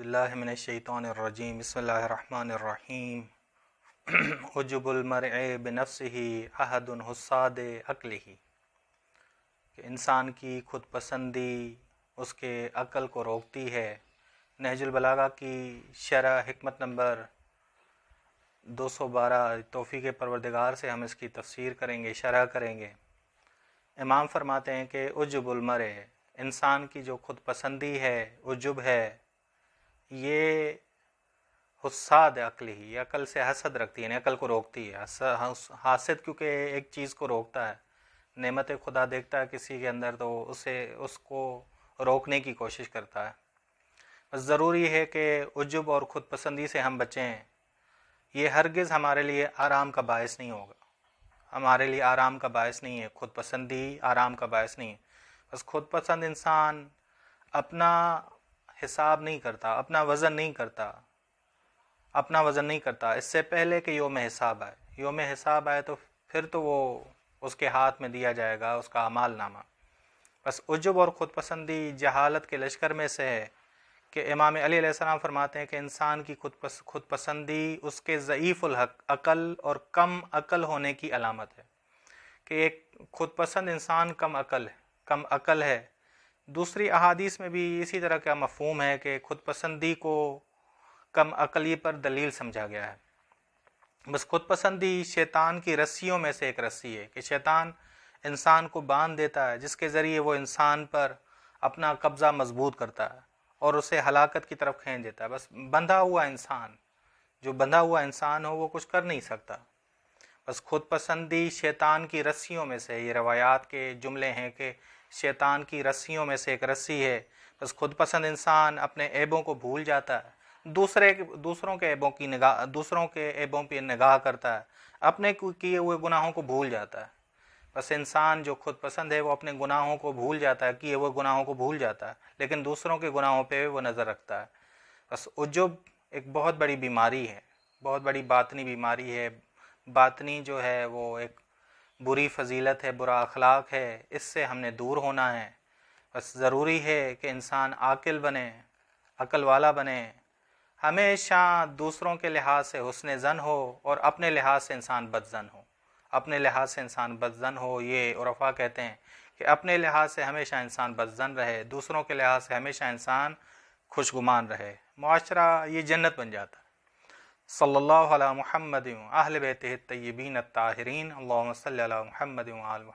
باللہ من الشیطان الرجیم بسم اللہ الرحمن الرحیم عجب المرع بنفسه احد حساد الحساد عقل ہی کہ انسان کی خود پسندی اس کے عقل کو روکتی ہے نہج البلاغہ کی شرح حکمت نمبر دو سو بارہ توفیق پروردگار سے ہم اس کی تفسیر کریں گے شرح کریں گے امام فرماتے ہیں کہ عجب المرع انسان کی جو خود پسندی ہے عجب ہے یہ حساد عقلی عقل سے حسد رکھتی ہے یعنی عقل کو روکتی ہے حاسد کیونکہ ایک چیز کو روکتا ہے نعمت خدا دیکھتا ہے کسی کے اندر تو اسے اس کو روکنے کی کوشش کرتا ہے بس ضروری ہے کہ عجب اور خود پسندی سے ہم بچیں یہ ہرگز ہمارے لیے آرام کا باعث نہیں ہوگا ہمارے لیے آرام کا باعث نہیں ہے خود پسندی آرام کا باعث نہیں ہے بس خود پسند انسان اپنا حساب نہیں کرتا اپنا وزن نہیں کرتا اپنا وزن نہیں کرتا اس سے پہلے کہ یوم حساب آئے یوم حساب آئے تو پھر تو وہ اس کے ہاتھ میں دیا جائے گا اس کا عمال نامہ بس عجب اور خود پسندی جہالت کے لشکر میں سے ہے کہ امام علی علیہ السلام فرماتے ہیں کہ انسان کی خود پس خود پسندی اس کے ضعیف الحق عقل اور کم عقل ہونے کی علامت ہے کہ ایک خود پسند انسان کم عقل ہے کم عقل ہے دوسری احادیث میں بھی اسی طرح کا مفہوم ہے کہ خود پسندی کو کم عقلی پر دلیل سمجھا گیا ہے بس خود پسندی شیطان کی رسیوں میں سے ایک رسی ہے کہ شیطان انسان کو باندھ دیتا ہے جس کے ذریعے وہ انسان پر اپنا قبضہ مضبوط کرتا ہے اور اسے ہلاکت کی طرف کھینچ دیتا ہے بس بندھا ہوا انسان جو بندھا ہوا انسان ہو وہ کچھ کر نہیں سکتا بس خود پسندی شیطان کی رسیوں میں سے یہ روایات کے جملے ہیں کہ شیطان کی رسیوں میں سے ایک رسی ہے بس خود پسند انسان اپنے عیبوں کو بھول جاتا ہے دوسرے دوسروں کے عیبوں کی نگاہ دوسروں کے عیبوں پہ نگاہ کرتا ہے اپنے کیے ہوئے گناہوں کو بھول جاتا ہے بس انسان جو خود پسند ہے وہ اپنے گناہوں کو بھول جاتا ہے کیے ہوئے گناہوں کو بھول جاتا ہے لیکن دوسروں کے گناہوں پہ وہ نظر رکھتا ہے بس عجب ایک بہت بڑی بیماری ہے بہت بڑی باطنی بیماری ہے باطنی جو ہے وہ ایک بری فضیلت ہے برا اخلاق ہے اس سے ہم نے دور ہونا ہے بس ضروری ہے کہ انسان عاقل بنے عقل والا بنے ہمیشہ دوسروں کے لحاظ سے حسن زن ہو اور اپنے لحاظ سے انسان بد زن ہو اپنے لحاظ سے انسان بد زن ہو یہ عرفا کہتے ہیں کہ اپنے لحاظ سے ہمیشہ انسان بد زن رہے دوسروں کے لحاظ سے ہمیشہ انسان خوشگمان رہے معاشرہ یہ جنت بن جاتا ہے صلى الله على محمد وأهل بيته الطيبين الطاهرين اللهم صل على محمد وعلى محمد